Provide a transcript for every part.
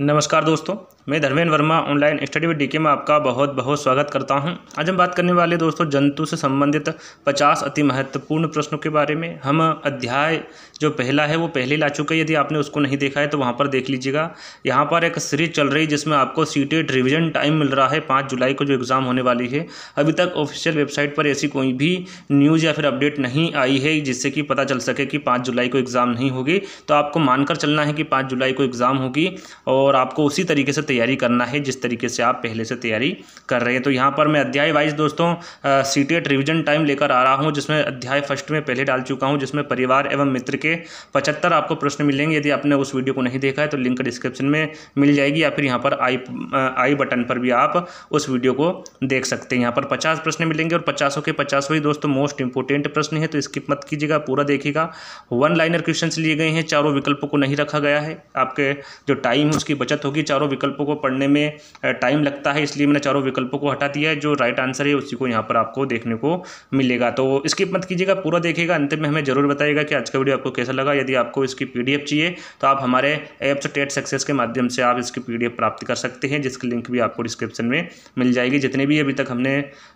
नमस्कार दोस्तों मैं Dharmendra Verma online study with DK में आपका बहुत बहुत स्वागत करता हूं आज हम बात करने वाले दोस्तों जंतु से संबंधित 50 अति महत्वपूर्ण प्रश्नों के बारे में हम अध्याय जो पहला है वो पहले ला चुके हैं यदि आपने उसको नहीं देखा है तो वहाँ पर देख लीजिएगा यहाँ पर एक सीरीज चल रही जिसमें आपको सी टेट रिविजन टाइम मिल रहा है पाँच जुलाई को जो एग्ज़ाम होने वाली है अभी तक ऑफिशियल वेबसाइट पर ऐसी कोई भी न्यूज़ या फिर अपडेट नहीं आई है जिससे कि पता चल सके कि पाँच जुलाई को एग्ज़ाम नहीं होगी तो आपको मानकर चलना है कि पाँच जुलाई को एग्ज़ाम होगी और आपको उसी तरीके से तैयारी करना है जिस तरीके से आप पहले से तैयारी कर रहे हैं तो यहाँ पर मैं अध्याय वाइज दोस्तों सी टी रिविजन टाइम लेकर आ रहा हूँ जिसमें अध्याय फर्स्ट में पहले डाल चुका हूँ जिसमें परिवार एवं मित्र के पचहत्तर आपको प्रश्न मिलेंगे यदि आपने उस वीडियो को नहीं देखा है तो लिंक डिस्क्रिप्शन में मिल जाएगी या फिर यहाँ पर आई आई बटन पर भी आप उस वीडियो को देख सकते हैं यहाँ पर पचास प्रश्न मिलेंगे और पचासों के पचासों ही दोस्तों मोस्ट इंपॉर्टेंट प्रश्न है तो स्किप मत कीजिएगा पूरा देखिएगा वन लाइनर क्वेश्चन लिए गए हैं चारों विकल्पों को नहीं रखा गया है आपके जो टाइम है उसकी बचत होगी चारों विकल्पों को पढ़ने में टाइम लगता है इसलिए मैंने चारों विकल्पों को हटा दिया है जो राइट आंसर है उसी को यहाँ पर आपको देखने को मिलेगा तो स्किप मत कीजिएगा पूरा देखिएगा अंत में हमें ज़रूर बताएगा कि आज का वीडियो आपको कैसा लगा यदि आपको इसकी पी चाहिए तो आप हमारे ऐप्स टेट सक्सेस के माध्यम से आप इसकी पी प्राप्त कर सकते हैं जिसकी लिंक भी आपको डिस्क्रिप्शन में मिल जाएगी जितने भी अभी तक हमने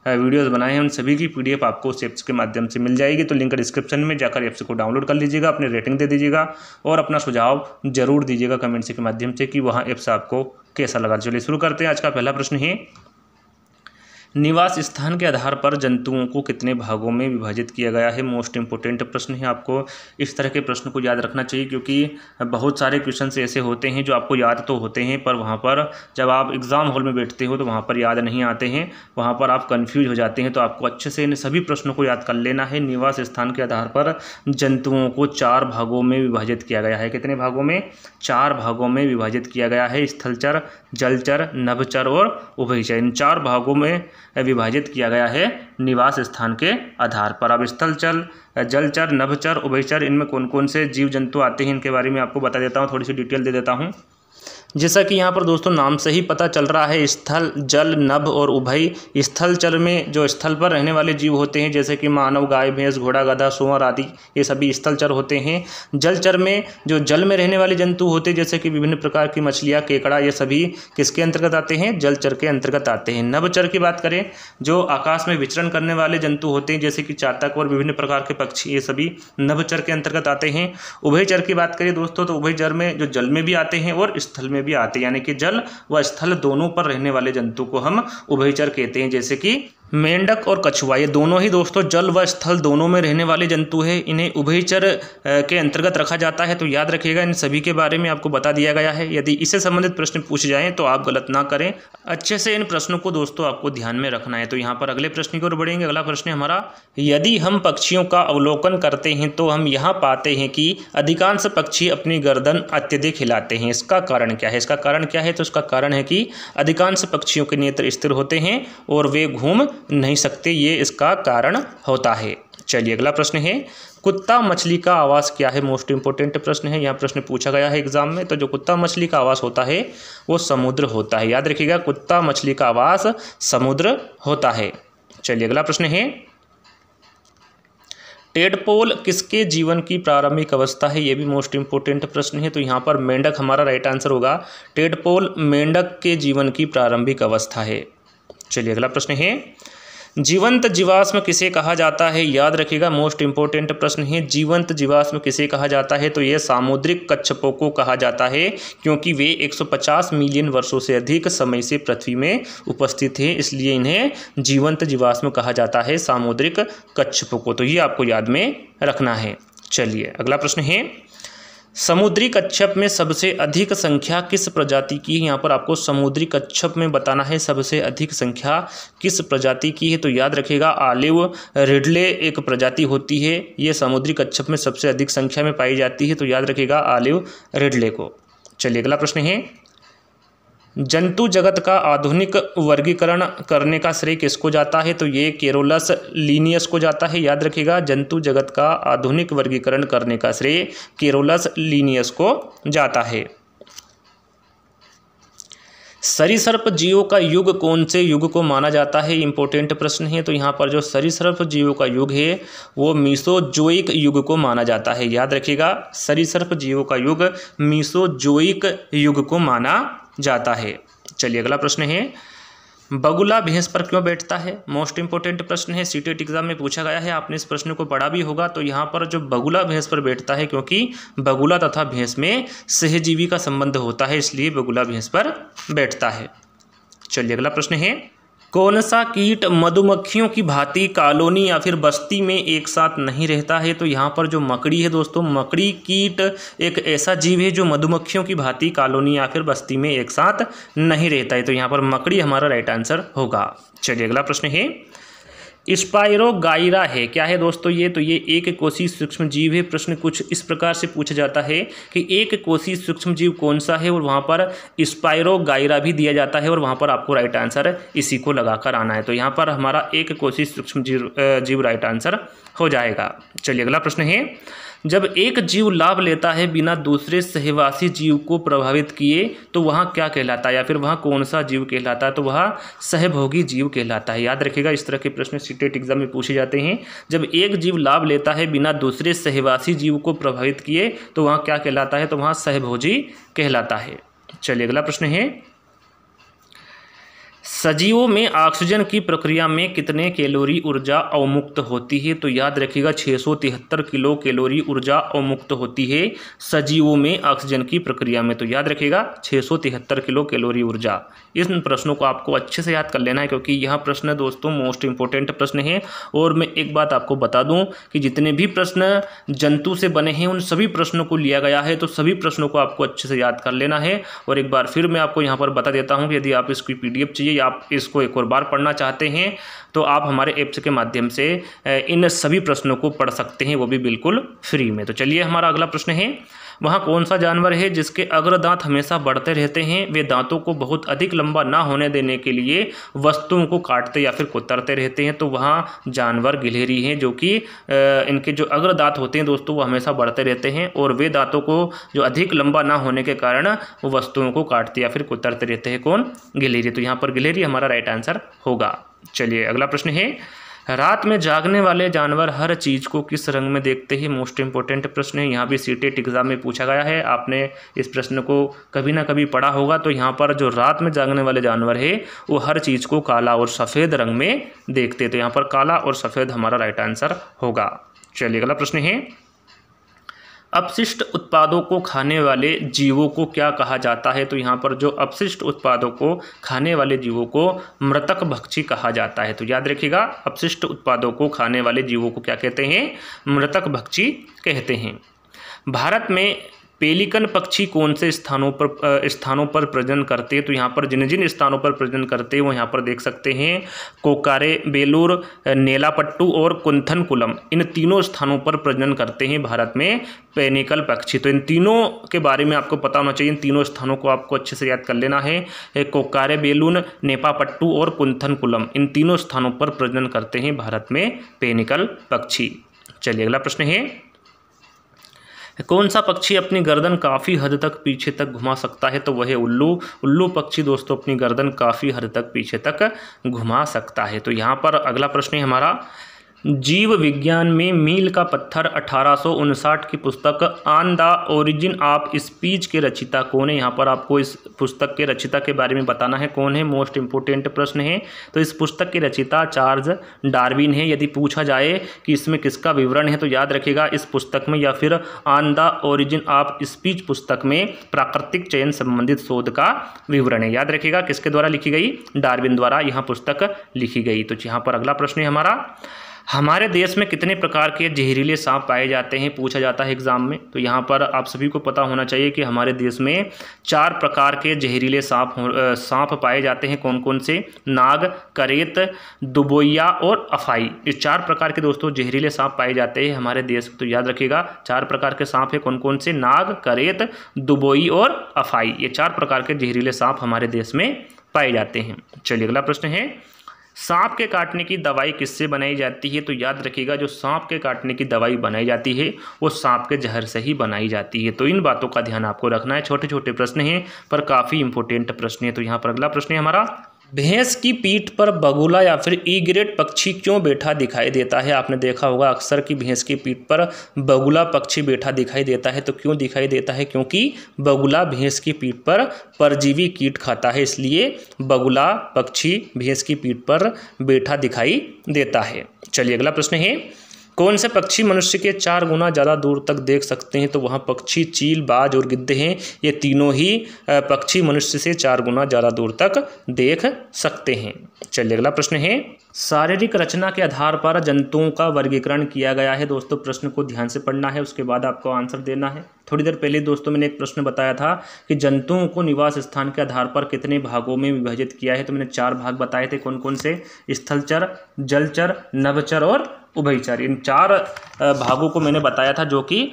वीडियोज़ बनाए हैं उन सभी की पी आपको उस एप्स के माध्यम से मिल जाएगी तो लिंक डिस्क्रिप्शन में जाकर एप्स को डाउनलोड कर लीजिएगा अपनी रेटिंग दे दीजिएगा और अपना सुझाव जरूर दीजिएगा कमेंट्स के माध्यम से कि वहाँ एप्स आपको कैसा लगा चलिए शुरू करते हैं आज का पहला प्रश्न है निवास स्थान के आधार पर जंतुओं को कितने भागों में विभाजित किया गया है मोस्ट इम्पोर्टेंट प्रश्न है आपको इस तरह के प्रश्न को याद रखना चाहिए क्योंकि बहुत सारे क्वेश्चन ऐसे होते हैं जो आपको याद तो होते हैं पर वहाँ पर जब आप एग्ज़ाम हॉल में बैठते हो तो वहाँ पर याद नहीं आते हैं वहाँ पर आप कन्फ्यूज हो जाते हैं तो आपको अच्छे से इन सभी प्रश्नों को याद कर लेना है निवास स्थान के आधार पर जंतुओं को चार भागों में विभाजित किया गया है कितने भागों में चार भागों में विभाजित किया गया है स्थलचर जलचर नभचर और उभयचर इन चार भागों में विभाजित किया गया है निवास स्थान के आधार पर अब स्थल चल जलचर नभचर उभयचर इनमें कौन कौन से जीव जंतु आते हैं इनके बारे में आपको बता देता हूँ थोड़ी सी डिटेल दे देता हूँ जैसा कि यहाँ पर दोस्तों नाम से ही पता चल रहा है स्थल जल नभ और उभय स्थल चल में जो स्थल पर रहने वाले जीव होते हैं जैसे कि मानव गाय भैंस घोड़ा गधा सुअर आदि ये सभी स्थल चर होते हैं जलचर में जो जल में रहने वाले जंतु होते हैं जैसे कि विभिन्न प्रकार की मछलियाँ केकड़ा ये सभी किसके अंतर्गत आते हैं चर के अंतर्गत आते हैं नभचर की बात करें जो आकाश में विचरण करने वाले जंतु होते हैं जैसे कि चातक और विभिन्न प्रकार के पक्षी ये सभी नभचर के अंतर्गत आते हैं चर की बात करें दोस्तों तो उभयचर में जो जल में भी आते हैं और स्थल में में भी आते हैं यानी कि जल व स्थल दोनों पर रहने वाले जंतु को हम उभयचर कहते हैं जैसे कि मेंढक और कछुआ ये दोनों ही दोस्तों जल व स्थल दोनों में रहने वाले जंतु हैं इन्हें उभयचर के अंतर्गत रखा जाता है तो याद रखिएगा इन सभी के बारे में आपको बता दिया गया है यदि इससे संबंधित प्रश्न पूछे जाएँ तो आप गलत ना करें अच्छे से इन प्रश्नों को दोस्तों आपको ध्यान में रखना है तो यहाँ पर अगले प्रश्न की ओर बढ़ेंगे अगला प्रश्न हमारा यदि हम पक्षियों का अवलोकन करते हैं तो हम यहाँ पाते हैं कि अधिकांश पक्षी अपनी गर्दन अत्यधिक हिलाते हैं इसका कारण क्या है इसका कारण क्या है तो इसका कारण है कि अधिकांश पक्षियों के नेत्र स्थिर होते हैं और वे घूम नहीं सकते ये इसका कारण होता है चलिए अगला प्रश्न है कुत्ता मछली का आवास क्या है मोस्ट इंपोर्टेंट प्रश्न है यह प्रश्न पूछा गया है एग्जाम में तो जो कुत्ता मछली का आवास होता है वो समुद्र होता है याद रखिएगा कुत्ता मछली का आवास समुद्र होता है चलिए अगला प्रश्न है टेडपोल किसके जीवन की प्रारंभिक अवस्था है ये भी मोस्ट इंपोर्टेंट प्रश्न है तो यहाँ पर मेंढक हमारा राइट आंसर होगा टेडपोल मेंढक के जीवन की प्रारंभिक अवस्था है चलिए अगला प्रश्न है जीवंत जीवाश्म किसे कहा जाता है याद रखिएगा मोस्ट इंपॉर्टेंट प्रश्न है जीवंत जीवाश्म किसे कहा जाता है तो यह सामुद्रिक कच्छपों को कहा जाता है क्योंकि वे 150 मिलियन वर्षों से अधिक समय से पृथ्वी में उपस्थित हैं इसलिए इन्हें जीवंत जीवाश्म कहा जाता है सामुद्रिक कच्छपों को तो ये आपको याद में रखना है चलिए अगला प्रश्न है समुद्री कच्छप में सबसे अधिक संख्या किस प्रजाति की है यहाँ पर आपको समुद्री कच्छप में बताना है सबसे अधिक संख्या किस प्रजाति की है तो याद रखिएगा आलिव रिडले एक प्रजाति होती है ये समुद्री कच्छप में सबसे अधिक संख्या में पाई जाती है तो याद रखिएगा आलिव रिडले को चलिए अगला प्रश्न है जंतु जगत का आधुनिक वर्गीकरण करने का श्रेय किसको जाता है तो ये केरोलस लीनियस को जाता है याद रखिएगा जंतु जगत का आधुनिक वर्गीकरण करने का श्रेय केरोलस लीनियस को जाता है सरीसर्प जीवों का युग कौन से युग को माना जाता है इंपॉर्टेंट प्रश्न है तो यहाँ पर जो सरीसर्प जीवों का युग है वो मीसोजोइक युग को माना जाता है याद रखिएगा सरीसर्प जीवों का युग मीसोजोइक युग को माना जाता है चलिए अगला प्रश्न है बगुला भैंस पर क्यों बैठता है मोस्ट इंपॉर्टेंट प्रश्न है सी एग्जाम e में पूछा गया है आपने इस प्रश्न को पढ़ा भी होगा तो यहाँ पर जो बगुला भैंस पर बैठता है क्योंकि बगुला तथा भैंस में सहजीवी का संबंध होता है इसलिए बगुला भैंस पर बैठता है चलिए अगला प्रश्न है कौन सा कीट मधुमक्खियों की भांति कॉलोनी या फिर बस्ती में एक साथ नहीं रहता है तो यहाँ पर जो मकड़ी है दोस्तों मकड़ी कीट एक ऐसा जीव है जो मधुमक्खियों की भांति कॉलोनी या फिर बस्ती में एक साथ नहीं रहता है तो यहाँ पर मकड़ी हमारा राइट आंसर होगा चलिए अगला प्रश्न है गायरा है क्या है दोस्तों ये तो ये एक कोशी सूक्ष्म जीव है प्रश्न कुछ इस प्रकार से पूछा जाता है कि एक कोशी सूक्ष्म जीव कौन सा है और वहाँ पर गायरा भी दिया जाता है और वहाँ पर आपको राइट आंसर इसी को लगाकर आना है तो यहाँ पर हमारा एक कोशी सूक्ष्म जीव जीव राइट आंसर हो जाएगा चलिए अगला प्रश्न है जब एक जीव लाभ लेता है बिना दूसरे सहवासी जीव को प्रभावित किए तो वहाँ क्या कहलाता है या फिर वहाँ कौन सा जीव कहलाता है तो वह सहभोगी जीव कहलाता है याद रखिएगा इस तरह के प्रश्न सीटेट एग्जाम में पूछे जाते हैं जब एक जीव लाभ लेता है बिना दूसरे सहवासी जीव को प्रभावित किए तो वहाँ क्या कहलाता है तो वहाँ सहभोजी कहलाता है चलिए अगला प्रश्न है सजीवों में ऑक्सीजन की प्रक्रिया में कितने कैलोरी ऊर्जा अवमुक्त होती है तो याद रखिएगा छः सौ तिहत्तर किलो कैलोरी ऊर्जा अवमुक्त होती है सजीवों में ऑक्सीजन की प्रक्रिया में तो याद रखिएगा छः सौ तिहत्तर किलो कैलोरी ऊर्जा इन प्रश्नों को आपको अच्छे से याद कर लेना है क्योंकि यह प्रश्न दोस्तों मोस्ट इंपॉर्टेंट प्रश्न है और मैं एक बात आपको बता दूँ कि जितने भी प्रश्न जंतु से बने हैं उन सभी प्रश्नों को लिया गया है तो सभी प्रश्नों को आपको अच्छे से याद कर लेना है और एक बार फिर मैं आपको यहाँ पर बता देता हूँ कि यदि आप इसकी पी चाहिए आप इसको एक और बार पढ़ना चाहते हैं तो आप हमारे ऐप्स के माध्यम से इन सभी प्रश्नों को पढ़ सकते हैं वो भी बिल्कुल फ्री में तो चलिए हमारा अगला प्रश्न है वहाँ कौन सा जानवर है जिसके अग्रदांत हमेशा बढ़ते रहते हैं वे दांतों को बहुत अधिक लंबा ना होने देने के लिए वस्तुओं को काटते या फिर कुतरते रहते हैं तो वहाँ जानवर गिलहरी हैं जो कि इनके जो अग्रदांत होते हैं दोस्तों वो हमेशा बढ़ते रहते हैं और वे दांतों को जो अधिक लंबा ना होने के कारण वो वस्तुओं को काटते या फिर कुतरते रहते हैं कौन गिलहरी तो यहाँ पर गिलहरी हमारा राइट आंसर होगा चलिए अगला प्रश्न है रात में जागने वाले जानवर हर चीज़ को किस रंग में देखते हैं मोस्ट इंपॉर्टेंट प्रश्न है यहाँ भी सी टेट एग्ज़ाम में पूछा गया है आपने इस प्रश्न को कभी ना कभी पढ़ा होगा तो यहाँ पर जो रात में जागने वाले जानवर है वो हर चीज़ को काला और सफ़ेद रंग में देखते तो यहाँ पर काला और सफ़ेद हमारा राइट आंसर होगा चलिए अगला प्रश्न है अपशिष्ट उत्पादों को खाने वाले जीवों को क्या कहा जाता है तो यहाँ पर जो अपशिष्ट उत्पादों को खाने वाले जीवों को मृतक भक्षी कहा जाता है तो याद रखिएगा अपशिष्ट उत्पादों को खाने वाले जीवों को क्या कहते हैं मृतक भक्षी कहते हैं भारत में पेलिकन पक्षी कौन से स्थानों पर स्थानों पर प्रजनन करते हैं तो यहाँ पर जिन जिन स्थानों पर प्रजनन करते हैं वो यहाँ पर देख सकते हैं कोकारे बेलूर नेलापट्टू और कुंथनकुलम इन तीनों स्थानों पर प्रजनन करते हैं भारत में पेनिकल पक्षी तो इन तीनों के बारे में आपको पता होना चाहिए इन तीनों स्थानों को आपको अच्छे से याद कर लेना है कोकारे बेलून नेपापट्टू और कुंथनकुलम इन तीनों स्थानों पर प्रजनन करते हैं भारत में पेनिकल पक्षी चलिए अगला प्रश्न है कौन सा पक्षी अपनी गर्दन काफ़ी हद तक पीछे तक घुमा सकता है तो वह उल्लू उल्लू पक्षी दोस्तों अपनी गर्दन काफ़ी हद तक पीछे तक घुमा सकता है तो यहाँ पर अगला प्रश्न है हमारा जीव विज्ञान में मील का पत्थर अठारह की पुस्तक on the origin of speech के रचिता कौन है यहाँ पर आपको इस पुस्तक के रचिता के बारे में बताना है कौन है मोस्ट इंपोर्टेंट प्रश्न है तो इस पुस्तक के रचिता चार्ज डार्विन है यदि पूछा जाए कि इसमें किसका विवरण है तो याद रखेगा इस पुस्तक में या फिर on the origin of speech पुस्तक में प्राकृतिक चयन संबंधित शोध का विवरण है याद रखेगा किसके द्वारा लिखी गई डार्विन द्वारा यहाँ पुस्तक लिखी गई तो यहाँ पर अगला प्रश्न है हमारा हमारे देश में कितने प्रकार के जहरीले सांप पाए जाते हैं पूछा जाता है एग्ज़ाम में तो यहाँ पर आप सभी को पता होना चाहिए कि हमारे देश में चार प्रकार के जहरीले सांप सांप पाए जाते हैं कौन कौन से नाग करेत दुबोया और अफाई ये चार प्रकार के दोस्तों जहरीले सांप पाए जाते हैं हमारे देश में तो याद रखिएगा चार प्रकार के सांप है कौन कौन से नाग करेत दुबोई और अफाई ये चार प्रकार के जहरीले सांप हमारे देश में पाए जाते हैं चलिए अगला प्रश्न है सांप के काटने की दवाई किससे बनाई जाती है तो याद रखिएगा जो सांप के काटने की दवाई बनाई जाती है वो सांप के जहर से ही बनाई जाती है तो इन बातों का ध्यान आपको रखना है छोटे छोटे प्रश्न हैं पर काफ़ी इंपॉर्टेंट प्रश्न है तो यहाँ पर अगला प्रश्न है हमारा भैंस की पीठ पर बगुला या फिर ईग्रेट पक्षी क्यों बैठा दिखाई देता है आपने देखा होगा अक्सर कि भैंस की पीठ पर बगुला पक्षी बैठा दिखाई देता है तो क्यों दिखाई देता है क्योंकि बगुला भैंस की पीठ पर परजीवी कीट खाता है इसलिए बगुला पक्षी भैंस की पीठ पर बैठा दिखाई देता है चलिए अगला प्रश्न है कौन से पक्षी मनुष्य के चार गुना ज़्यादा दूर तक देख सकते हैं तो वहाँ पक्षी चील बाज और गिद्ध हैं ये तीनों ही पक्षी मनुष्य से चार गुना ज़्यादा दूर तक देख सकते हैं चलिए अगला प्रश्न है शारीरिक रचना के आधार पर जंतुओं का वर्गीकरण किया गया है दोस्तों प्रश्न को ध्यान से पढ़ना है उसके बाद आपको आंसर देना है थोड़ी देर पहले दोस्तों मैंने एक प्रश्न बताया था कि जंतुओं को निवास स्थान के आधार पर कितने भागों में विभाजित किया है तो मैंने चार भाग बताए थे कौन कौन से स्थलचर जलचर नवचर और उभयचर इन चार भागों को मैंने बताया था जो कि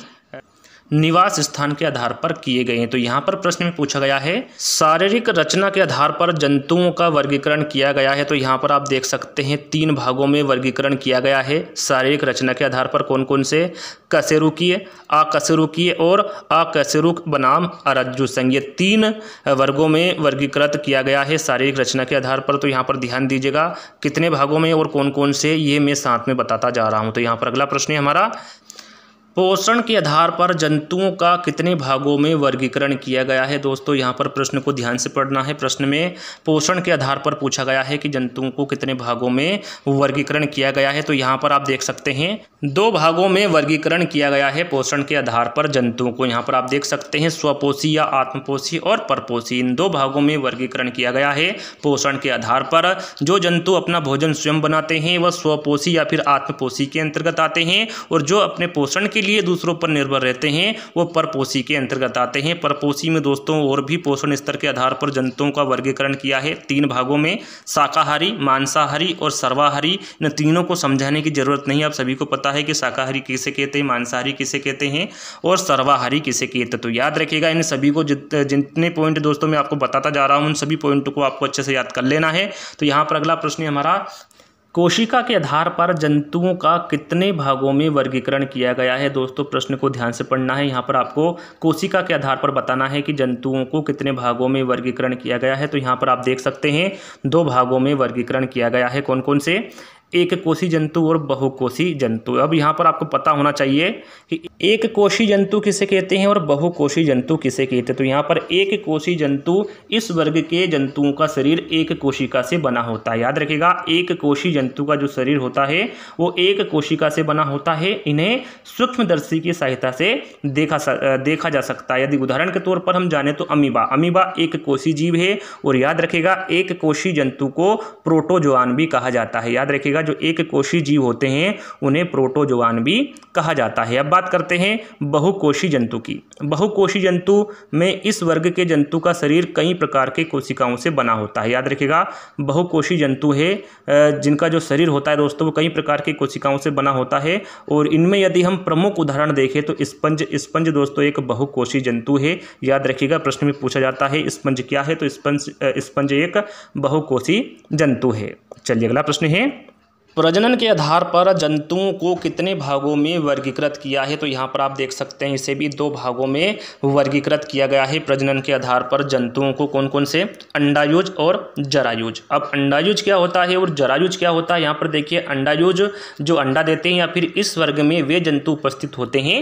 निवास स्थान के आधार पर किए गए हैं तो यहाँ पर प्रश्न में पूछा गया है शारीरिक रचना के आधार पर जंतुओं का वर्गीकरण किया गया है तो यहाँ पर आप देख सकते हैं तीन भागों में वर्गीकरण किया गया है शारीरिक रचना के आधार पर कौन कौन से कशेरुकीय अकशेरुकीय और अकशेरुक बनाम अरज्जु संघ ये तीन वर्गों में वर्गीकृत किया गया है शारीरिक रचना के आधार पर तो यहाँ पर ध्यान दीजिएगा कितने भागों में और कौन कौन से ये मैं साथ में बताता जा रहा हूँ तो यहाँ पर अगला प्रश्न है हमारा पोषण के आधार पर जंतुओं का कितने भागों में वर्गीकरण किया गया है दोस्तों यहाँ पर प्रश्न को ध्यान से पढ़ना है प्रश्न में पोषण के आधार पर पूछा गया है कि जंतुओं को कितने भागों में वर्गीकरण किया गया है तो यहाँ पर आप देख सकते हैं दो भागों में वर्गीकरण किया गया है पोषण के आधार पर जंतुओं को यहाँ पर आप देख सकते हैं स्वपोषी या आत्मपोषी और परपोषी इन दो भागों में वर्गीकरण किया गया है पोषण के आधार पर जो जंतु अपना भोजन स्वयं बनाते हैं वह स्वपोषी या फिर आत्मपोषी के अंतर्गत आते हैं और जो अपने पोषण के लिए दूसरों पर निर्भर रहते हैं वो परपोषी के अंतर्गत आते हैं परपोषी में दोस्तों और भी पोषण स्तर के आधार पर जंतुओं का वर्गीकरण किया है तीन भागों में शाकाहारी मांसाहारी और सर्वाहारी इन तीनों को समझाने की ज़रूरत नहीं आप सभी को पता है कि शाकाहारी किसे कहते हैं मांसाहारी किसे कहते हैं और सर्वाहारी किसे कहते तो याद रखिएगा इन सभी को जितने पॉइंट दोस्तों मैं आपको बताता जा रहा हूँ उन सभी पॉइंट को आपको अच्छे से याद कर लेना है तो यहाँ पर अगला प्रश्न हमारा कोशिका के आधार पर जंतुओं का कितने भागों में वर्गीकरण किया गया है दोस्तों प्रश्न को ध्यान से पढ़ना है यहाँ पर आपको कोशिका के आधार पर बताना है कि जंतुओं को कितने भागों में वर्गीकरण किया गया है तो यहाँ पर आप देख सकते हैं दो भागों में वर्गीकरण किया गया है कौन कौन से एक कोशी जंतु और बहुकोशी जंतु अब यहाँ पर आपको पता होना चाहिए कि एक कोशी जंतु किसे कहते हैं और बहुकोशी जंतु किसे कहते हैं तो यहाँ पर एक कोशी जंतु इस वर्ग के जंतुओं का शरीर एक कोशिका से बना होता है याद रखिएगा एक कोशी जंतु का जो शरीर होता है वो एक कोशिका से बना होता है इन्हें सूक्ष्मदर्शी की सहायता से देखा देखा जा सकता है यदि उदाहरण के तौर पर हम जाने तो अमीबा अमीबा एक कोशी जीव है और याद रखेगा एक कोशी जंतु को प्रोटोजोआन भी कहा जाता है याद रखेगा जाएगा जो एक कोशी जीव होते हैं उन्हें प्रोटोजोआन भी कहा जाता है अब बात करते हैं बहुकोशी जंतु की बहुकोशी जंतु में इस वर्ग के जंतु का शरीर कई प्रकार के कोशिकाओं से बना होता है याद रखिएगा बहुकोशी जंतु है जिनका जो शरीर होता है दोस्तों वो कई प्रकार के कोशिकाओं से बना होता है और इनमें यदि हम प्रमुख उदाहरण देखें तो स्पंज स्पंज दोस्तों एक बहुकोशी जंतु है याद रखिएगा प्रश्न में पूछा जाता है स्पंज क्या है तो स्पंज स्पंज एक बहुकोशी जंतु है चलिए अगला प्रश्न है प्रजनन के आधार पर जंतुओं को कितने भागों में वर्गीकृत किया है तो यहाँ पर आप देख सकते हैं इसे भी दो भागों में वर्गीकृत किया गया है प्रजनन के आधार पर जंतुओं को कौन कौन से अंडायुज और जरायुज अब अंडायुज क्या होता है और जरायुज क्या होता है यहाँ पर देखिए अंडायुज जो अंडा देते हैं या फिर इस वर्ग में वे जंतु उपस्थित होते हैं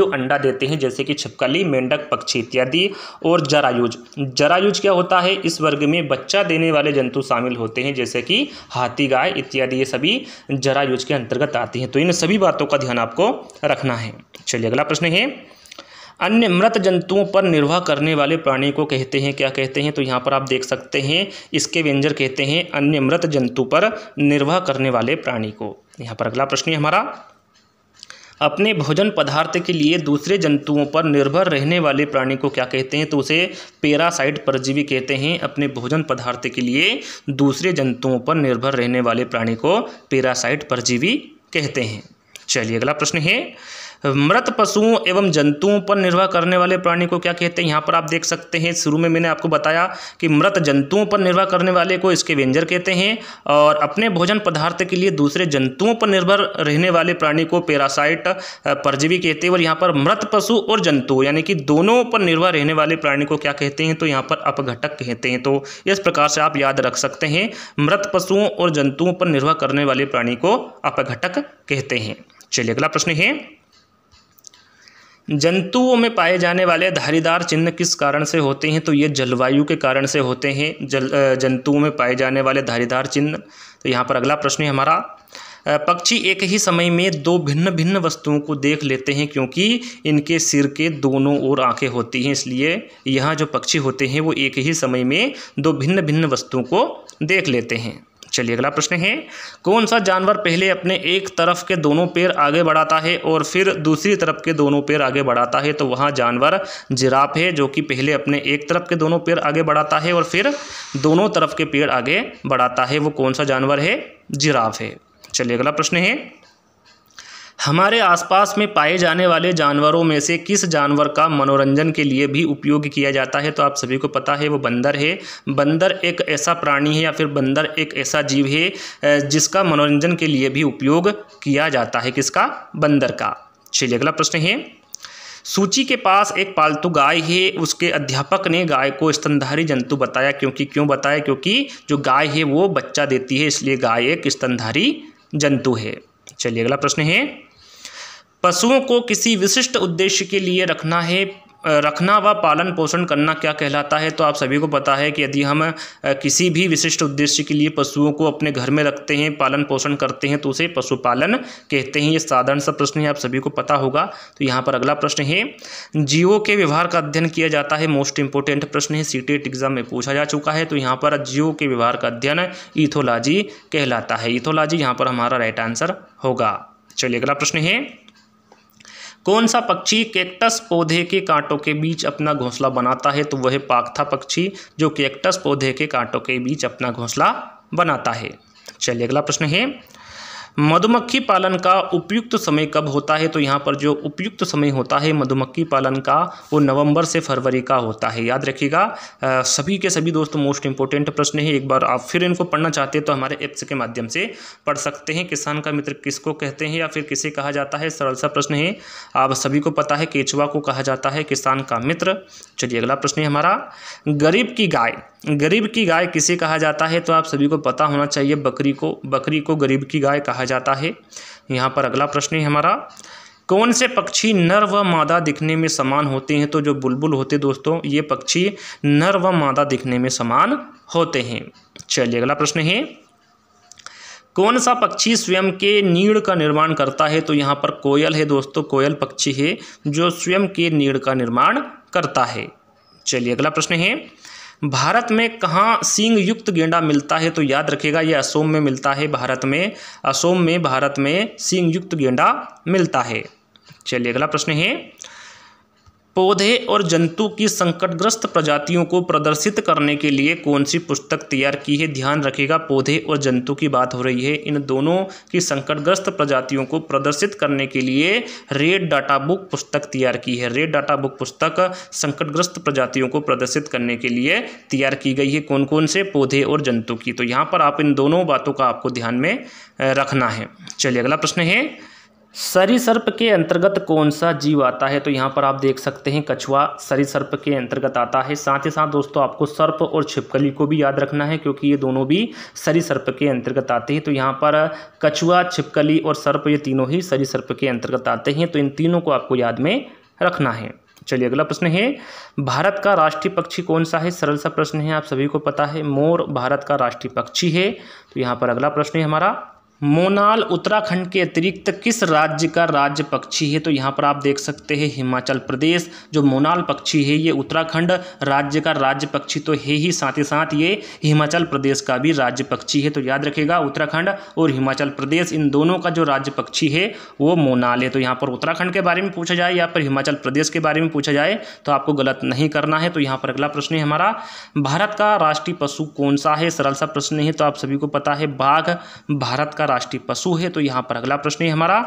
जो अंडा देते हैं जैसे कि छिपकली मेंढक पक्षी इत्यादि और जरायुज जरायुज क्या होता है इस वर्ग में बच्चा देने वाले जंतु शामिल होते हैं जैसे कि हाथी गाय इत्यादि ये सभी जरा योज के अंतर्गत आती है तो इन सभी बातों का ध्यान आपको रखना है चलिए अगला प्रश्न है अन्य मृत जंतुओं पर निर्वाह करने वाले प्राणी को कहते हैं क्या कहते हैं तो यहाँ पर आप देख सकते हैं इसके व्यंजर कहते हैं अन्य मृत जंतु पर निर्वाह करने वाले प्राणी को यहाँ पर अगला प्रश्न है हमारा अपने भोजन पदार्थ के लिए दूसरे जंतुओं पर निर्भर रहने वाले प्राणी को क्या कहते हैं तो उसे पेरासाइट परजीवी कहते हैं अपने भोजन पदार्थ के लिए दूसरे जंतुओं पर निर्भर रहने वाले प्राणी को पेरासाइट परजीवी कहते हैं चलिए अगला प्रश्न है मृत पशुओं एवं जंतुओं पर निर्वाह करने वाले प्राणी को क्या कहते हैं यहाँ पर आप देख सकते हैं शुरू में मैंने आपको बताया कि मृत जंतुओं पर निर्वाह करने वाले को इसके व्यंजर कहते हैं और अपने भोजन पदार्थ के लिए दूसरे जंतुओं पर निर्भर रहने वाले प्राणी को पेरासाइट परजीवी कहते हैं और यहाँ पर मृत पशु और जंतु यानी कि दोनों पर निर्भर रहने वाले प्राणी को क्या कहते हैं तो यहाँ पर अपघटक कहते हैं तो इस प्रकार से आप याद रख सकते हैं मृत पशुओं और जंतुओं पर निर्भर करने वाले प्राणी को अपघटक कहते हैं चलिए अगला प्रश्न है जंतुओं में पाए जाने वाले धारीदार चिन्ह किस कारण से होते हैं तो ये जलवायु के कारण से होते हैं जल जंतुओं में पाए जाने वाले धारीदार चिन्ह तो यहाँ पर अगला प्रश्न है हमारा पक्षी एक ही समय में दो भिन्न भिन्न वस्तुओं को देख लेते हैं क्योंकि इनके सिर के दोनों ओर आंखें होती हैं इसलिए यहाँ जो पक्षी होते हैं वो एक ही समय में दो भिन्न भिन्न वस्तुओं को देख लेते हैं चलिए अगला प्रश्न है कौन सा जानवर पहले अपने एक तरफ के दोनों पैर आगे बढ़ाता है और फिर दूसरी तरफ के दोनों पैर आगे बढ़ाता है तो वहाँ जानवर जिराफ है जो कि पहले अपने एक तरफ के दोनों पैर आगे बढ़ाता है और फिर दोनों तरफ के पेड़ आगे बढ़ाता है वो कौन सा जानवर है जिराफ है चलिए अगला प्रश्न है हमारे आसपास में पाए जाने वाले जानवरों में से किस जानवर का मनोरंजन के लिए भी उपयोग किया जाता है तो आप सभी को पता है वो बंदर है बंदर एक ऐसा प्राणी है या फिर बंदर एक ऐसा जीव है जिसका मनोरंजन के लिए भी उपयोग किया जाता है किसका बंदर का चलिए अगला प्रश्न है सूची के पास एक पालतू गाय है उसके अध्यापक ने गाय को स्तनधारी जंतु बताया क्योंकि क्यों बताया क्योंकि जो गाय है वो बच्चा देती है इसलिए गाय एक स्तनधारी जंतु है चलिए अगला प्रश्न है पशुओं को किसी विशिष्ट उद्देश्य के लिए रखना है रखना व पालन पोषण करना क्या कहलाता है तो आप सभी को पता है कि यदि हम किसी भी विशिष्ट उद्देश्य के लिए पशुओं को अपने घर में रखते हैं पालन पोषण करते हैं तो उसे पशुपालन कहते हैं ये साधारण सा प्रश्न है आप सभी को पता होगा तो यहाँ पर अगला प्रश्न है जीवों के व्यवहार का अध्ययन किया जाता है मोस्ट इंपोर्टेंट प्रश्न है सी एग्जाम में पूछा जा चुका है तो यहाँ पर जीवों के व्यवहार का अध्ययन इथोलॉजी कहलाता है इथोलॉजी यहाँ पर हमारा राइट आंसर होगा चलिए अगला प्रश्न है कौन सा पक्षी कैक्टस पौधे के कांटों के बीच अपना घोंसला बनाता है तो वह पाकथा पक्षी जो कैक्टस पौधे के कांटों के बीच अपना घोंसला बनाता है चलिए अगला प्रश्न है मधुमक्खी पालन का उपयुक्त समय कब होता है तो यहाँ पर जो उपयुक्त समय होता है मधुमक्खी पालन का वो नवंबर से फरवरी का होता है याद रखिएगा सभी के सभी दोस्तों मोस्ट इंपॉर्टेंट प्रश्न है एक बार आप फिर इनको पढ़ना चाहते हैं तो हमारे ऐप्स के माध्यम से पढ़ सकते हैं किसान का मित्र किसको कहते हैं या फिर किसे कहा जाता है सरल सा प्रश्न है आप सभी को पता है केचवा को कहा जाता है किसान का मित्र चलिए अगला प्रश्न है हमारा गरीब की गाय गरीब की गाय किसे कहा जाता है तो आप सभी को पता होना चाहिए बकरी को बकरी को गरीब की गाय कहा जाता है यहाँ पर अगला प्रश्न है हमारा कौन से पक्षी नर व मादा दिखने में समान होते हैं तो जो बुलबुल होते दोस्तों ये पक्षी नर व मादा दिखने में समान होते हैं चलिए अगला प्रश्न है कौन सा पक्षी स्वयं के नीड़ का निर्माण करता है तो यहाँ पर कोयल है दोस्तों कोयल पक्षी है जो स्वयं के नीड़ का निर्माण करता है चलिए अगला प्रश्न है भारत में कहाँ सींग युक्त गेंडा मिलता है तो याद रखिएगा ये असोम में मिलता है भारत में असोम में भारत में सींग युक्त गेंडा मिलता है चलिए अगला प्रश्न है पौधे और जंतु की संकटग्रस्त प्रजातियों को प्रदर्शित करने के लिए कौन सी पुस्तक तैयार की है ध्यान रखिएगा पौधे और जंतु की बात हो रही है इन दोनों की संकटग्रस्त प्रजातियों को प्रदर्शित करने के लिए रेड डाटा बुक पुस्तक तैयार की है रेड डाटा बुक पुस्तक संकटग्रस्त प्रजातियों को प्रदर्शित करने के लिए तैयार की गई है कौन कौन से पौधे और जंतु की तो यहाँ पर आप इन दोनों बातों का आपको ध्यान में रखना है चलिए अगला प्रश्न है सरीसर्प के अंतर्गत कौन सा जीव आता है तो यहाँ पर आप देख सकते हैं कछुआ सरीसर्प के अंतर्गत आता है साथ ही साथ दोस्तों आपको सर्प और छिपकली को भी याद रखना है क्योंकि ये दोनों भी सरीसर्प के अंतर्गत आते हैं तो यहाँ पर कछुआ छिपकली और सर्प ये तीनों ही सरीसर्प के अंतर्गत आते हैं तो इन तीनों को आपको याद में रखना है चलिए अगला प्रश्न है भारत का राष्ट्रीय पक्षी कौन सा है सरल सा प्रश्न है आप सभी को पता है मोर भारत का राष्ट्रीय पक्षी है तो यहाँ पर अगला प्रश्न है हमारा मोनाल उत्तराखंड के अतिरिक्त किस राज्य का राज्य पक्षी है तो यहाँ पर आप देख सकते हैं हिमाचल प्रदेश जो मोनाल पक्षी है ये उत्तराखंड राज्य का राज्य पक्षी तो है ही साथ ही साथ ये हिमाचल प्रदेश का भी राज्य पक्षी है तो याद रखेगा उत्तराखंड और हिमाचल प्रदेश इन दोनों का जो राज्य पक्षी है वो मोनाल है तो यहाँ पर उत्तराखंड के बारे में पूछा जाए या फिर हिमाचल प्रदेश के बारे में पूछा जाए तो आपको गलत नहीं करना है तो यहाँ पर अगला प्रश्न है हमारा भारत का राष्ट्रीय पशु कौन सा है सरल सा प्रश्न है तो आप सभी को पता है बाघ भारत का राष्ट्रीय पशु है तो यहाँ पर अगला प्रश्न है हमारा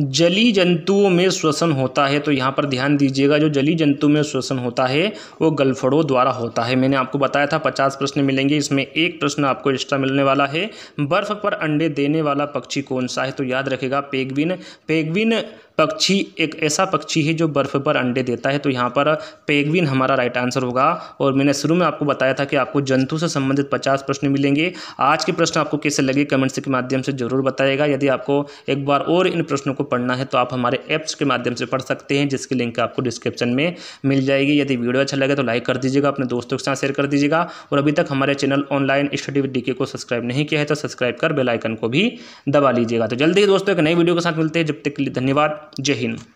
जली जंतुओं में श्वसन होता है तो यहाँ पर ध्यान दीजिएगा जो जली जंतु में श्वसन होता है वो गलफड़ों द्वारा होता है मैंने आपको बताया था पचास प्रश्न मिलेंगे इसमें एक प्रश्न आपको एक्स्ट्रा मिलने वाला है बर्फ़ पर अंडे देने वाला पक्षी कौन सा है तो याद रखेगा पेगविन पेगविन पक्षी एक ऐसा पक्षी है जो बर्फ़ पर अंडे देता है तो यहाँ पर पेगविन हमारा राइट आंसर होगा और मैंने शुरू में आपको बताया था कि आपको जंतु से संबंधित पचास प्रश्न मिलेंगे आज के प्रश्न आपको कैसे लगे कमेंट्स के माध्यम से जरूर बताएगा यदि आपको एक बार और इन प्रश्नों को आपको पढ़ना है तो आप हमारे ऐप्स के माध्यम से पढ़ सकते हैं जिसकी लिंक आपको डिस्क्रिप्शन में मिल जाएगी यदि वीडियो अच्छा लगे तो लाइक कर दीजिएगा अपने दोस्तों के साथ शेयर कर दीजिएगा और अभी तक हमारे channel online study with DK को सब्सक्राइब नहीं किया है तो सब्सक्राइब कर बेलाइकन को भी दबा लीजिएगा तो जल्दी ही दोस्तों एक नई वीडियो के साथ मिलते हैं जब तक के लिए धन्यवाद जय हिंद